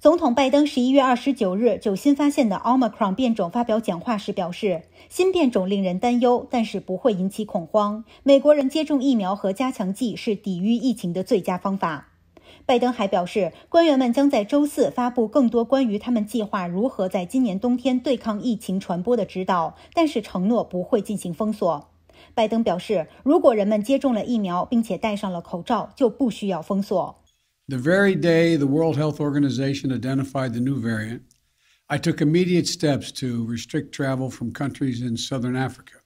总统拜登十一月二十九日就新发现的奥 r 克 n 变种发表讲话时表示，新变种令人担忧，但是不会引起恐慌。美国人接种疫苗和加强剂是抵御疫情的最佳方法。拜登还表示，官员们将在周四发布更多关于他们计划如何在今年冬天对抗疫情传播的指导，但是承诺不会进行封锁。拜登表示，如果人们接种了疫苗并且戴上了口罩，就不需要封锁。The very day the World Health Organization identified the new variant, I took immediate steps to restrict travel from countries in southern Africa.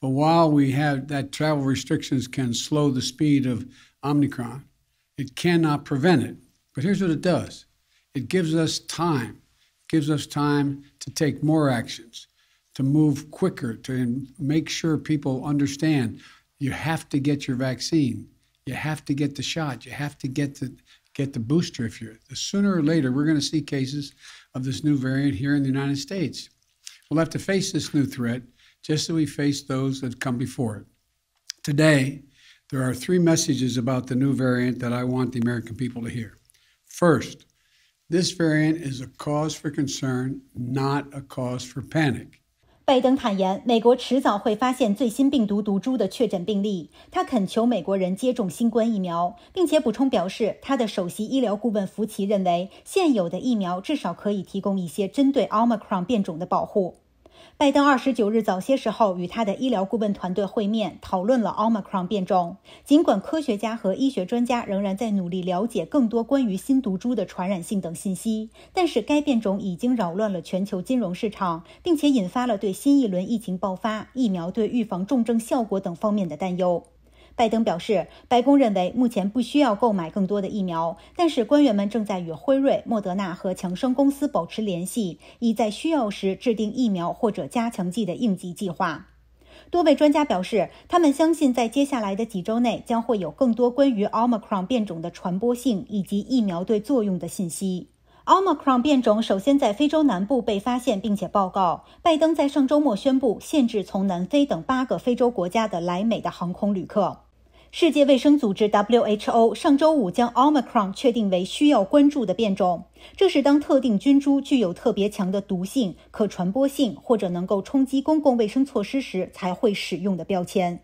But while we have that travel restrictions can slow the speed of Omicron, it cannot prevent it. But here's what it does it gives us time, it gives us time to take more actions, to move quicker, to make sure people understand you have to get your vaccine. You have to get the shot. You have to get the get the booster if you're. The sooner or later, we're going to see cases of this new variant here in the United States. We'll have to face this new threat just as we faced those that come before it. Today, there are three messages about the new variant that I want the American people to hear. First, this variant is a cause for concern, not a cause for panic. 拜登坦言，美国迟早会发现最新病毒毒株的确诊病例。他恳求美国人接种新冠疫苗，并且补充表示，他的首席医疗顾问福奇认为，现有的疫苗至少可以提供一些针对 Omicron 变种的保护。拜登二十九日早些时候与他的医疗顾问团队会面，讨论了奥 r 克 n 变种。尽管科学家和医学专家仍然在努力了解更多关于新毒株的传染性等信息，但是该变种已经扰乱了全球金融市场，并且引发了对新一轮疫情爆发、疫苗对预防重症效果等方面的担忧。拜登表示，白宫认为目前不需要购买更多的疫苗，但是官员们正在与辉瑞、莫德纳和强生公司保持联系，以在需要时制定疫苗或者加强剂的应急计划。多位专家表示，他们相信在接下来的几周内将会有更多关于奥 r o n 变种的传播性以及疫苗对作用的信息。奥 r o n 变种首先在非洲南部被发现，并且报告。拜登在上周末宣布限制从南非等八个非洲国家的来美的航空旅客。世界卫生组织 （WHO） 上周五将 Omicron 确定为需要关注的变种。这是当特定菌株具有特别强的毒性、可传播性，或者能够冲击公共卫生措施时才会使用的标签。